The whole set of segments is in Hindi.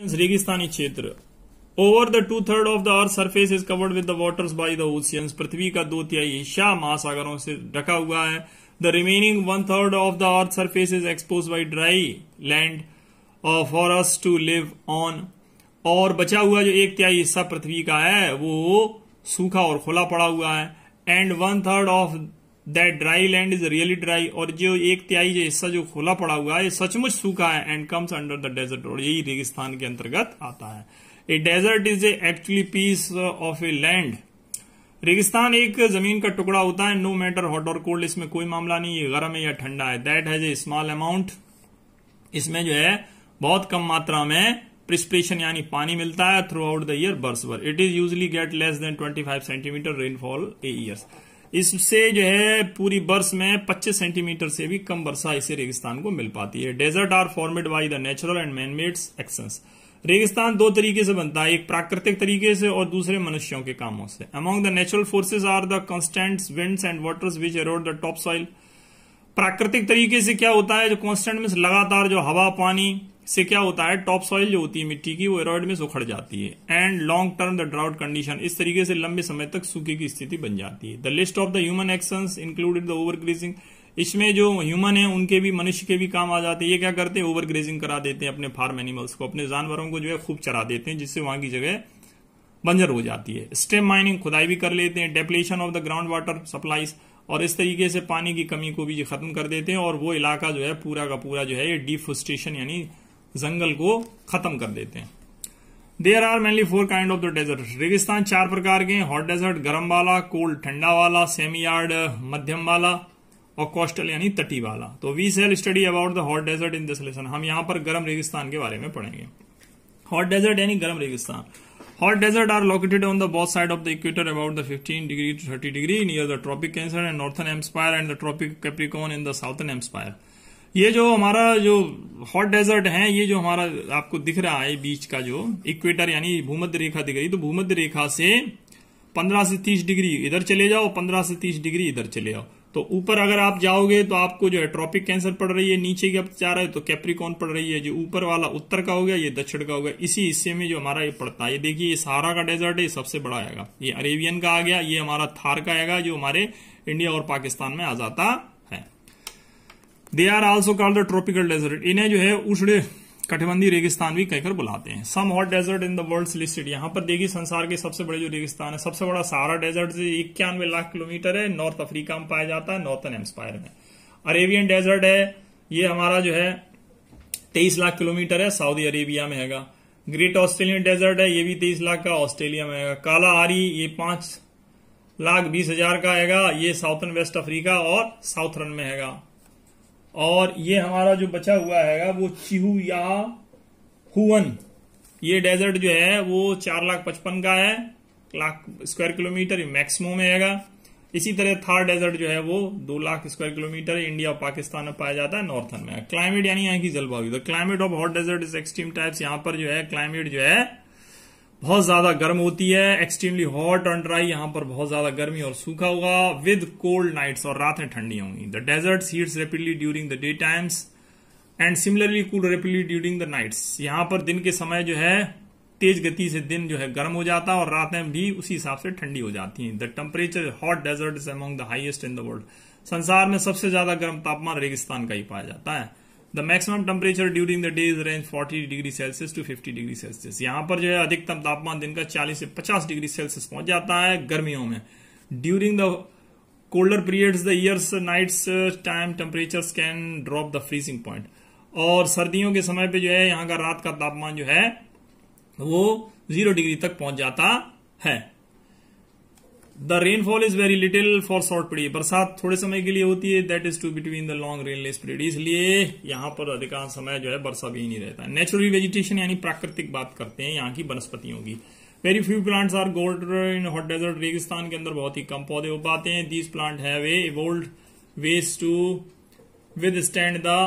रेगिस्तानी क्षेत्र over the two third of the earth surface is covered with the waters by the oceans पृथ्वी का दो तिहाई हिस्सा महासागरों से ढका हुआ है the remaining one third of the earth surface is expose by dry land for us to live on और बचा हुआ जो एक तिहाई हिस्सा पृथ्वी का है वो सूखा और खुला पड़ा हुआ है and one third of that dry land is really dry और जो एक त्याई जो हिस्सा जो खुला पड़ा हुआ है ये सचमुच सूखा है and comes under the desert road यही रेगिस्तान के अंतर्गत आता है a desert is a actually piece of a land रेगिस्तान एक जमीन का टुकड़ा होता है नो मैटर हॉट और कोल्ड इसमें कोई मामला नहीं ये गर्म है या ठंडा है that has a small amount इसमें जो है बहुत कम मात्रा में प्रिस्प्रेशन यानी पानी मिलता है throughout the year whereas it is usually get less than 25 centimetre rainfall a years इससे जो है पूरी वर्ष में 25 सेंटीमीटर से भी कम वर्षा इसे रेगिस्तान को मिल पाती है desert are formed by the natural and manmade action रेगिस्तान दो तरीके से बनता है एक प्राकृतिक तरीके से और दूसरे मनुष्यों के कामों से among the natural forces are the constant winds and waters which erode the top soil प्राकृतिक तरीके से क्या होता है जो कॉन्स्टेंट मीन लगातार जो हवा पानी से क्या होता है टॉप सॉइल जो होती है मिट्टी की वो एरोइड में सुखड़ जाती है and long term the drought condition इस तरीके से लंबे समय तक सूखे की स्थिति बन जाती है the list of the human action included the over grazing इसमें जो ह्यूमन है उनके भी मनुष्य के भी काम आ जाते हैं ये क्या करते हैं ओवर ग्रेजिंग करा देते हैं अपने फार्म एनिमल्स को अपने जानवरों को जो है खूब चरा देते हैं जिससे वहां की जगह बंजर हो जाती है स्टेम माइनिंग खुदाई भी कर लेते हैं depletion of the ground water supplies और इस तरीके से पानी की कमी को भी खत्म कर देते हैं और वो इलाका जो है पूरा का पूरा जो है ये डिफोस्टेशन यानी जंगल को खत्म कर देते हैं there are mainly four kind of the desert रेगिस्तान चार प्रकार के हॉट डेजर्ट गर्म वाला कोल्ड ठंडा वाला सेमी यार्ड मध्यम वाला और कोस्टल यानी तटी वाला तो we shall study about the hot desert in this lesson हम यहां पर गर्म रेगिस्तान के बारे में पढ़ेंगे हॉट डेजर्ट यानी गर्म रेगिस्तान hot desert are located on the both side of the equator about the 15 degree to 30 degree near the tropic Cancer and northern hemisphere and the tropic Capricorn in the southern hemisphere ये जो हमारा जो हॉट डेजर्ट है ये जो हमारा आपको दिख रहा है बीच का जो इक्वेटर यानी भूमध्य रेखा दिख रही तो भूमध्य रेखा से 15 से 30 डिग्री इधर चले जाओ 15 से 30 डिग्री इधर चले जाओ तो ऊपर अगर आप जाओगे तो आपको जो है ट्रॉपिक कैंसर पड़ रही है नीचे की जा रहा है तो कैप्रिकॉन पड़ रही है जो ऊपर वाला उत्तर का हो गया ये दक्षिण का होगा इसी हिस्से में जो हमारा ये पड़ता है ये देखिए ये सहारा का डेजर्ट है सबसे बड़ा आएगा ये अरेबियन का आ गया ये हमारा थार का आएगा जो हमारे इंडिया और पाकिस्तान में आ जाता they are also call the tropical desert इन्हें जो है उष्ण कटिबंधी रेगिस्तान भी कहकर बुलाते हैं some hot desert in the world listed यहां पर देखिए संसार के सबसे बड़े जो रेगिस्तान है सबसे बड़ा सारा डेजर्ट इक्यानवे लाख किलोमीटर है नॉर्थ अफ्रीका में पाया जाता है नॉर्थन एम्सपायर में अरेबियन डेजर्ट है ये हमारा जो है तेईस लाख किलोमीटर है सऊदी अरेबिया में हैगा ग्रेट ऑस्ट्रेलियन डेजर्ट है ये भी तेईस लाख का ऑस्ट्रेलिया में है काला आरी ये पांच लाख बीस हजार का है ये साउथर्न वेस्ट अफ्रीका और साउथर्न में हैगा और ये हमारा जो बचा हुआ है वो चिहू या हुवन ये डेजर्ट जो है वो चार लाख पचपन का है लाख स्क्वायर किलोमीटर मैक्सिमम आएगा इसी तरह थार डेजर्ट जो है वो दो लाख स्क्वायर किलोमीटर इंडिया और पाकिस्तान में पाया जाता है नॉर्थन में क्लाइमेट यानी यहाँ की जलवायु तो climate of hot desert is extreme types यहाँ पर जो है क्लाइमेट जो है बहुत ज्यादा गर्म होती है एक्सट्रीमली हॉट एंड ड्राई यहां पर बहुत ज्यादा गर्मी और सूखा होगा विद कोल्ड नाइट्स और रातें ठंडी होंगी the desert heats rapidly during the day times and similarly cool rapidly during the nights यहां पर दिन के समय जो है तेज गति से दिन जो है गर्म हो जाता है और रातें भी उसी हिसाब से ठंडी हो जाती हैं the temperature hot desert is among the highest in the world संसार में सबसे ज्यादा गर्म तापमान रेगिस्तान का ही पाया जाता है the maximum temperature during the day is range 40 degree Celsius to 50 degree Celsius यहां पर जो है अधिकतम तापमान दिन का 40 से 50 डिग्री सेल्सियस पहुंच जाता है गर्मियों में during the colder periods the years nights time temperature can drop the freezing point और सर्दियों के समय पर जो है यहां का रात का तापमान जो है वो जीरो डिग्री तक पहुंच जाता है the rainfall is very little for short period बरसात थोड़े समय के लिए होती है that is to between the long rainless period इसलिए यहां पर अधिकांश समय जो है वर्षा भी नहीं रहता नेचुरल वेजिटेशन यानी प्राकृतिक बात करते हैं यहाँ की वनस्पतियों की very few plants are grown in hot desert रेगिस्तान के अंदर बहुत ही कम पौधे हो पाते हैं these plant have a ways to withstand the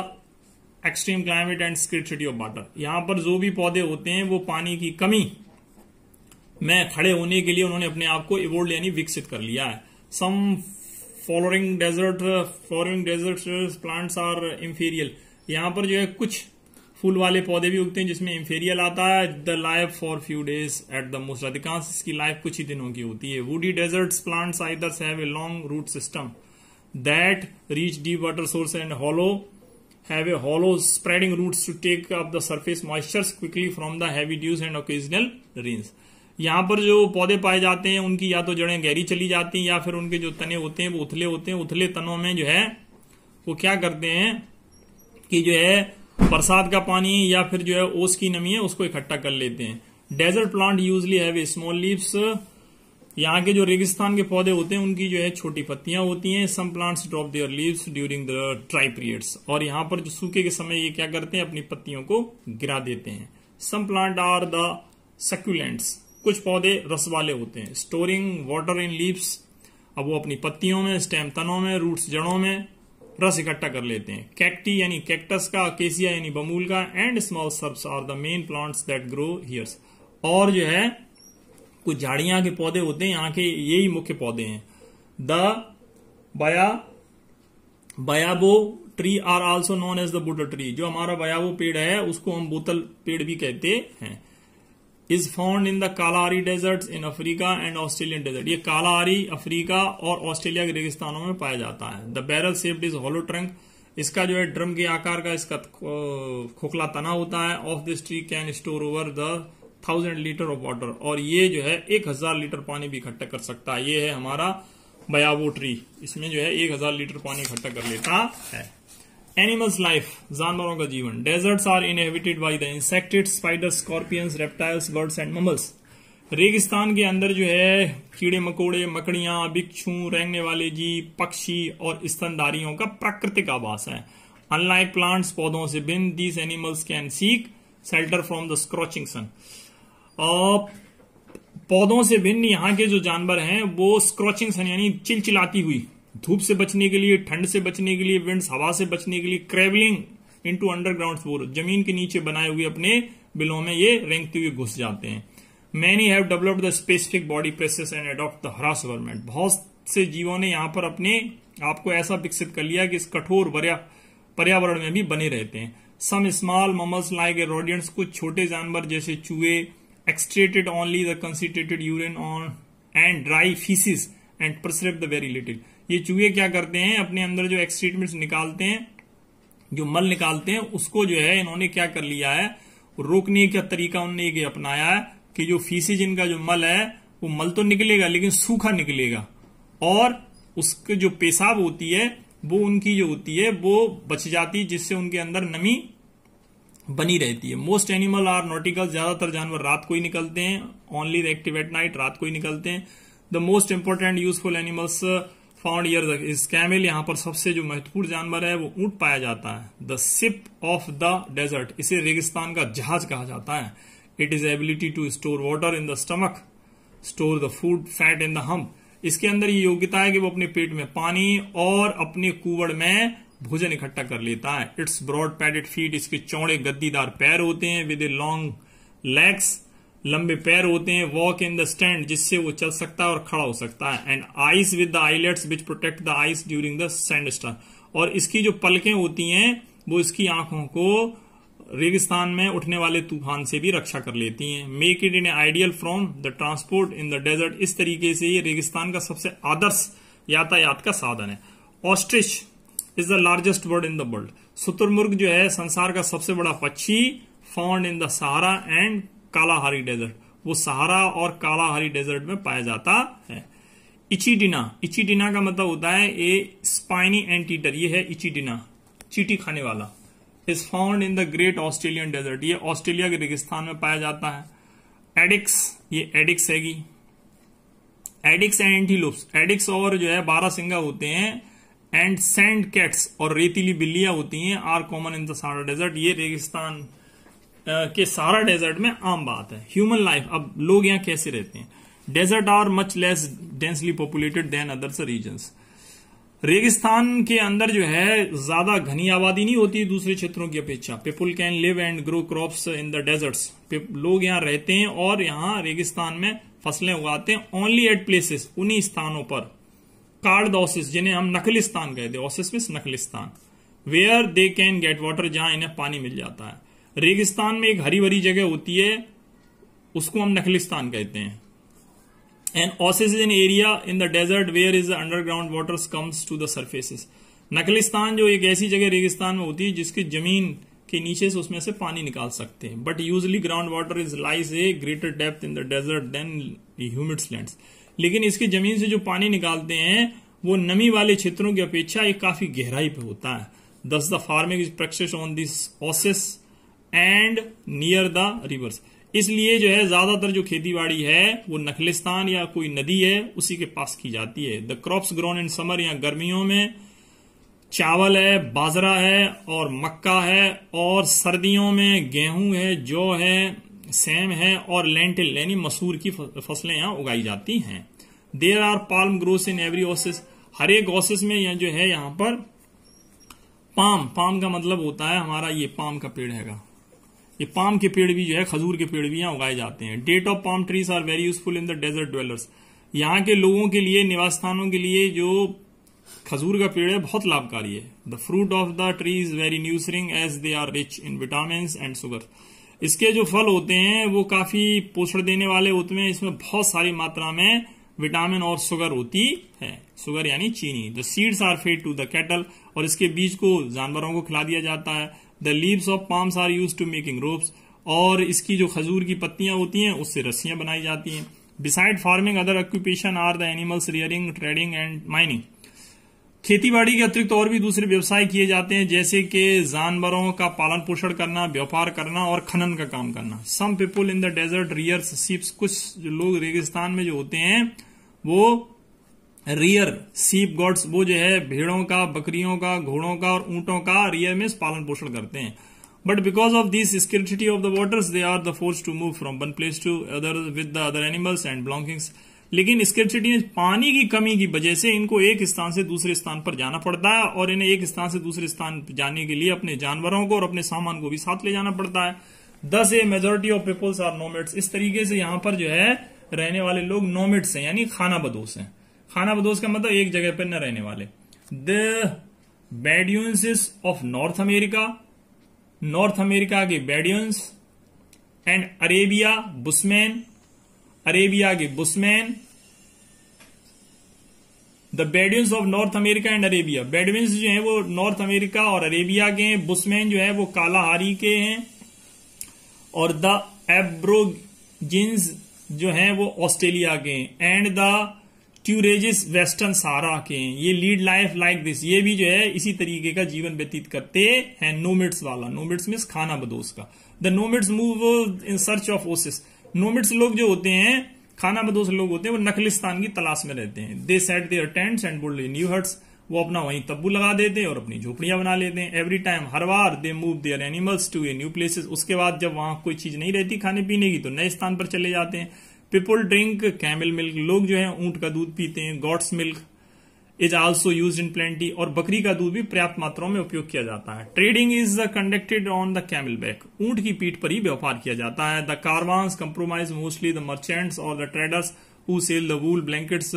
extreme climate and scarcity of water यहां पर जो भी पौधे होते हैं वो पानी की कमी में खड़े होने के लिए उन्होंने अपने आप को इवोल्ड यानी विकसित कर लिया है some following desert following desert plants are इम्फीरियल यहाँ पर जो है कुछ फूल वाले पौधे भी उगते हैं जिसमें इम्फेरियल आता है the life for few days at the most अधिकांश इसकी लाइफ कुछ ही दिनों की होती है woody desert plants either have a long root system that reach deep water source and shallow have a shallow spreading roots to take up the surface moistures quickly from the heavy dews and occasional rains यहाँ पर जो पौधे पाए जाते हैं उनकी या तो जड़ें गहरी चली जाती हैं या फिर उनके जो तने होते हैं वो उथले होते हैं उथले तनों में जो है वो क्या करते हैं कि जो है बरसात का पानी या फिर जो है ओस की नमी है उसको इकट्ठा कर लेते हैं desert plant usually have small leaves यहाँ के जो रेगिस्तान के पौधे होते हैं उनकी जो है छोटी पत्तियां होती हैं some plants drop their leaves during the dry periods और यहाँ पर जो सूखे के समय ये क्या करते हैं अपनी पत्तियों को गिरा देते हैं some plant are the succulents कुछ पौधे रस वाले होते हैं स्टोरिंग वाटर इन लीव्स अब वो अपनी पत्तियों में स्टेम तनों में रूट्स जड़ों में रस इकट्ठा कर लेते हैं कैक्टी यानी कैक्टस का केसिया यानी बमूल का and small shrubs are the main plants that grow here's और जो है कुछ झाड़ियां के पौधे होते हैं यहाँ के यही मुख्य पौधे हैं द बया baobab tree are also known as the bottle tree जो हमारा बयाबो पेड़ है उसको हम बोतल पेड़ भी कहते हैं is found in the Kalahari desert in Africa and Australian desert ये कालाहारी अफ्रीका और ऑस्ट्रेलिया के रेगिस्तानों में पाया जाता है the barrel shaped is hollow trunk इसका जो है ड्रम के आकार का इसका खोखला तना होता है of this tree can store over the thousand litre of water और ये जो है एक हजार लीटर पानी भी इकट्ठा कर सकता है ये है हमारा बयावो ट्री इसमें जो है एक हजार लीटर पानी इकट्ठा कर लेता है एनिमल्स लाइफ जानवरों का जीवन deserts are inhabited by the insects spiders scorpions reptiles birds and mammals रेगिस्तान के अंदर जो है कीड़े मकोड़े मकड़ियां बिच्छू रेंगने वाले जीव पक्षी और स्तनधारियों का प्राकृतिक आवास है अनलाइक प्लांट्स पौधों से भिन्न these animals can seek shelter from the scorching sun पौधों से भिन्न यहाँ के जो जानवर हैं वो स्क्रॉचिंग सन यानी चिलचिलाती हुई धूप से बचने के लिए ठंड से बचने के लिए विंड हवा से बचने के लिए क्रेवलिंग टू अंडरग्राउंड जमीन के नीचे बनाए हुए अपने बिलों में ये रेंगते हुए घुस जाते हैं many have developed the specific body processes and adapt the harsh government बहुत से जीवों ने यहां पर अपने आपको ऐसा विकसित कर लिया कि इस कठोर पर्यावरण में भी बने रहते हैं सम स्मॉल ममल्स लाइक ए रोडियंट्स कुछ छोटे जानवर जैसे चूहे excreted only the concentrated urine on and dry faeces and perspire the very little ये चूहे क्या करते हैं अपने अंदर जो एक्सक्रीटमेंट्स निकालते हैं जो मल निकालते हैं उसको जो है इन्होंने क्या कर लिया है रोकने का तरीका उन्होंने ये अपनाया है कि जो फीसिज इनका जो मल है वो मल तो निकलेगा लेकिन सूखा निकलेगा और उसके जो पेशाब होती है वो उनकी जो होती है वो बच जाती है जिससे उनके अंदर नमी बनी रहती है मोस्ट एनिमल आर नॉटिकल ज्यादातर जानवर रात को ही निकलते हैं ओनली एक्टिव एट नाइट रात को ही निकलते हैं the most important useful animals found here is camel यहां पर सबसे जो महत्वपूर्ण जानवर है वो ऊंट पाया जाता है the ship of the desert इसे रेगिस्तान का जहाज कहा जाता है it is ability to store water in the stomach store the food fat in the hump इसके अंदर ये योग्यता है कि वो अपने पेट में पानी और अपने कुवड़ में भोजन इकट्ठा कर लेता है इट्स ब्रॉड पैडेड फीट इसके चौड़े गद्दीदार पैर होते हैं विद ए लॉन्ग लेग्स लंबे पैर होते हैं वॉक इन द स्टैंड जिससे वो चल सकता है और खड़ा हो सकता है and eyes with the eyelids which protect the eyes during the sand storm और इसकी जो पलकें होती हैं वो इसकी आंखों को रेगिस्तान में उठने वाले तूफान से भी रक्षा कर लेती हैं make it in ideal from the transport in the desert इस तरीके से ये रेगिस्तान का सबसे आदर्श यातायात का साधन है ostrich is the largest bird in the world सुतुरमुर्ग जो है संसार का सबसे बड़ा पक्षी found in the Sahara and Kalahari desert वो सहारा और कालाहारी डेजर्ट में पाया जाता है इचीडिना इचीडिना का मतलब होता है ए स्पाइनी एंटीटर ये है इचीडिना चीटी खाने वाला is found in the great Australian desert ये ऑस्ट्रेलिया के रेगिस्तान में पाया जाता है एडिक्स ये एडिक्स हैगी एडिक्स एंड एंटीलोप्स एडिक्स और जो है बारह सिंगा होते हैं एंड सैंड कैट्स और रेतीली बिल्लियां होती हैं are common in the Sahara desert ये रेगिस्तान के सारा डेजर्ट में आम बात है ह्यूमन लाइफ अब लोग यहाँ कैसे रहते हैं desert are much less densely populated than others region रेगिस्तान के अंदर जो है ज्यादा घनी आबादी नहीं होती दूसरे क्षेत्रों की अपेक्षा people can live and grow crop in the deserts लोग यहाँ रहते हैं और यहाँ रेगिस्तान में फसलें उगाते हैं ओनली एट प्लेसेस उन्हीं स्थानों पर कार्ड ऑसिस जिन्हें हम नखलिस्तान कहते हैं ऑसिस मिस नखलिस्तान where they can get water जहां इन्हें पानी मिल जाता है रेगिस्तान में एक हरी भरी जगह होती है उसको हम नखलिस्तान कहते हैं and oasis in an area in the desert where is the underground water comes to the surfaces नखलिस्तान जो एक ऐसी जगह रेगिस्तान में होती है जिसकी जमीन के नीचे से उसमें से पानी निकाल सकते हैं but usually ground water is lies a greater depth in the desert than humids land लेकिन इसकी जमीन से जो पानी निकालते हैं वो नमी वाले क्षेत्रों की अपेक्षा एक काफी गहराई पे होता है thus the farming is practice on this oasis and near the rivers इसलिए जो है ज्यादातर जो खेती बाड़ी है वो नखलिस्तान या कोई नदी है उसी के पास की जाती है the crops grown in summer या गर्मियों में चावल है बाजरा है और मक्का है और सर्दियों में गेहूं है जौ है सेम है और लेंटिल यानी मसूर की फसलें यहाँ उगाई जाती हैं there are palm grows in every oasis हर एक ऑसिस में यह जो है यहां पर पाम पाम का मतलब होता है हमारा ये पाम का पेड़ हैगा ये पाम के पेड़ भी जो है खजूर के पेड़ भी यहाँ उगाए जाते हैं date of palm trees are very useful in the desert dwellers यहाँ के लोगों के लिए निवास स्थानों के लिए जो खजूर का पेड़ है बहुत लाभकारी है the fruit of the tree is very nourishing as they are rich in vitamin and sugar इसके जो फल होते हैं वो काफी पोषण देने वाले होते हैं इसमें बहुत सारी मात्रा में विटामिन और शुगर होती है शुगर यानी चीनी the seeds are fed to the cattle और इसके बीज को जानवरों को खिला दिया जाता है the leaves of palms are use to making ropes और इसकी जो खजूर की पत्तियां होती हैं उससे रस्सियां बनाई जाती हैं beside farming other occupation are the animals rearing trading and mining खेती बाड़ी के अतिरिक्त और भी दूसरे व्यवसाय किए जाते हैं जैसे कि जानवरों का पालन पोषण करना व्यापार करना और खनन का काम करना some people in the desert rears sheeps कुछ लोग रेगिस्तान में जो होते हैं वो रियर सीप गॉड्स वो जो है भेड़ों का बकरियों का घोड़ों का और ऊंटों का रियर में पालन पोषण करते हैं but because of this scarcity of the waters they are the force to move from one place to other with the other animals and belongings लेकिन स्केलिटी पानी की कमी की वजह से इनको एक स्थान से दूसरे स्थान पर जाना पड़ता है और इन्हें एक स्थान से दूसरे स्थान जाने के लिए अपने जानवरों को और अपने सामान को भी साथ ले जाना पड़ता है thus a majority of peoples are nomads इस तरीके से यहां पर जो है रहने वाले लोग नोमेट्स हैं यानी खाना बदोश हैं खाना बदोश का मतलब एक जगह पर न रहने वाले the Bedouins of North America North America के Bedouins and Arabia Bushmen Arabia के Bushmen the Bedouins of North America and Arabia Bedouins जो है वो नॉर्थ अमेरिका और अरेबिया के हैं बुस्मैन जो है वो कालाहारी के हैं और द एब्रोजिन्स जो है वो ऑस्ट्रेलिया के हैं एंड द ट्यूरेजिस वेस्टर्न सारा के ये लीड लाइफ लाइक दिस ये भी जो है इसी तरीके का जीवन व्यतीत करते हैं नोमिट्स वाला नोमिट्स मीन खाना बदोस का the nomads move in search of oasis nomads लोग जो होते हैं खाना बदोस लोग होते हैं वो नखलिस्तान की तलाश में रहते हैं they set there tents and build new huts वो अपना वहीं तब्बू लगा देते हैं और अपनी झोपड़ियां बना लेते हैं एवरी टाइम हर बार they move their animals to a new places उसके बाद जब वहां कोई चीज नहीं रहती खाने पीने की तो नए स्थान पर चले जाते हैं पीपुल ड्रिंक कैमल मिल्क लोग जो है ऊंट का दूध पीते हैं goat's milk is also use in plenty और बकरी का दूध भी पर्याप्त मात्रा में उपयोग किया जाता है trading is conducted on the camel back ऊंट की पीठ पर ही व्यापार किया जाता है the caravans compromise mostly the merchants और the traders who sell the wool blankets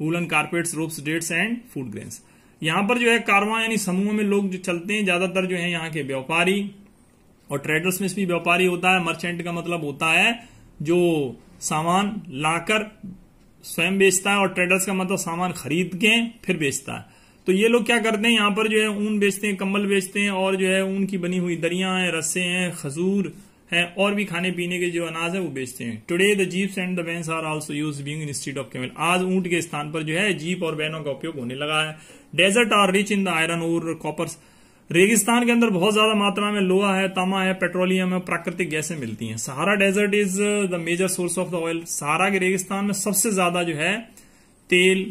woollen carpets ropes dates and food grains यहां पर जो है कारवां यानी समूह में लोग जो चलते हैं ज्यादातर जो है यहाँ के व्यापारी और ट्रेडर्स में भी व्यापारी होता है मर्चेंट का मतलब होता है जो सामान लाकर स्वयं बेचता है और ट्रेडर्स का मतलब सामान खरीद के फिर बेचता है तो ये लोग क्या करते हैं यहां पर जो है ऊन बेचते हैं कंबल बेचते हैं और जो है ऊन की बनी हुई दरिया है रस्से हैं खजूर है और भी खाने पीने के जो अनाज है वो बेचते हैं today the jeeps and the van are also use being instead of camel आज ऊंट के स्थान पर जो है जीप और वैनों का उपयोग होने लगा है desert are rich in the iron और कॉपर्स रेगिस्तान के अंदर बहुत ज्यादा मात्रा में लोहा है तामा है पेट्रोलियम है प्राकृतिक गैसें मिलती हैं Sahara desert is the major source of the oil Sahara के रेगिस्तान में सबसे ज्यादा जो है तेल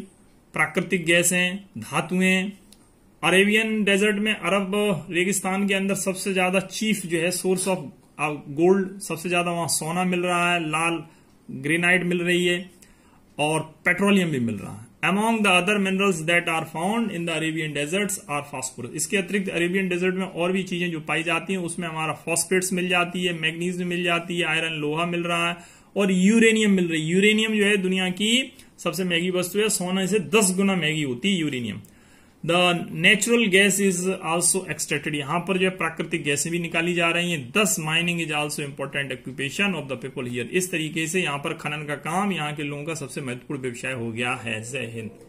प्राकृतिक गैसें धातुएं अरेबियन डेजर्ट में अरब uh, रेगिस्तान के अंदर सबसे ज्यादा चीफ जो है सोर्स ऑफ गोल्ड सबसे ज्यादा वहां सोना मिल रहा है लाल ग्रेनाइट मिल रही है और पेट्रोलियम भी मिल रहा है Among the other minerals that are found in the Arabian deserts are phosphorus. इसके अतिरिक्त अरेबियन डेजर्ट में और भी चीजें जो पाई जाती हैं उसमें हमारा फॉस्फेट्स मिल जाती है मैग्नीज मिल जाती है आयरन लोहा मिल रहा है और यूरेनियम मिल रही है यूरेनियम जो है दुनिया की सबसे महंगी वस्तु है सोना से दस गुना महंगी होती है uranium the natural gas is also extracted यहां पर जो है प्राकृतिक गैसें भी निकाली जा रही हैं thus mining is also important occupation of the people here इस तरीके से यहां पर खनन का काम यहां के लोगों का सबसे महत्वपूर्ण व्यवसाय हो गया है जय हिंद